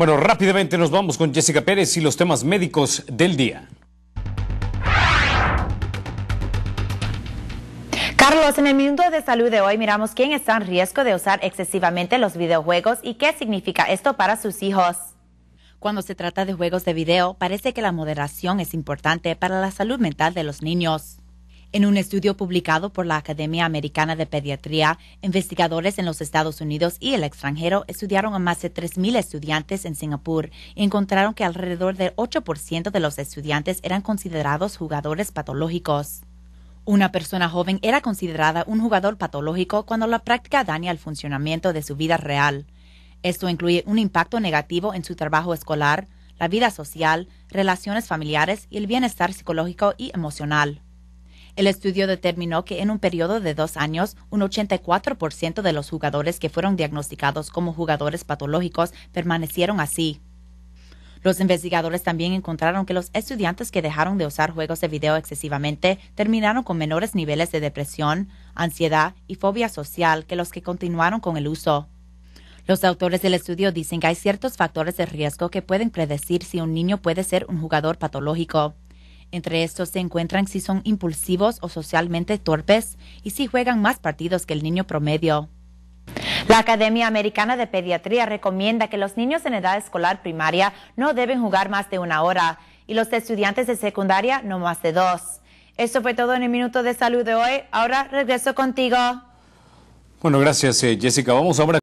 Bueno, rápidamente nos vamos con Jessica Pérez y los temas médicos del día. Carlos, en el Minuto de Salud de hoy miramos quién está en riesgo de usar excesivamente los videojuegos y qué significa esto para sus hijos. Cuando se trata de juegos de video, parece que la moderación es importante para la salud mental de los niños. En un estudio publicado por la Academia Americana de Pediatría, investigadores en los Estados Unidos y el extranjero estudiaron a más de 3.000 estudiantes en Singapur y encontraron que alrededor del 8% de los estudiantes eran considerados jugadores patológicos. Una persona joven era considerada un jugador patológico cuando la práctica daña el funcionamiento de su vida real. Esto incluye un impacto negativo en su trabajo escolar, la vida social, relaciones familiares y el bienestar psicológico y emocional. El estudio determinó que en un periodo de dos años, un 84% de los jugadores que fueron diagnosticados como jugadores patológicos permanecieron así. Los investigadores también encontraron que los estudiantes que dejaron de usar juegos de video excesivamente terminaron con menores niveles de depresión, ansiedad y fobia social que los que continuaron con el uso. Los autores del estudio dicen que hay ciertos factores de riesgo que pueden predecir si un niño puede ser un jugador patológico. Entre estos se encuentran si son impulsivos o socialmente torpes y si juegan más partidos que el niño promedio. La Academia Americana de Pediatría recomienda que los niños en edad escolar primaria no deben jugar más de una hora y los estudiantes de secundaria no más de dos. Eso fue todo en el Minuto de Salud de hoy. Ahora regreso contigo. Bueno, gracias eh, Jessica. Vamos ahora.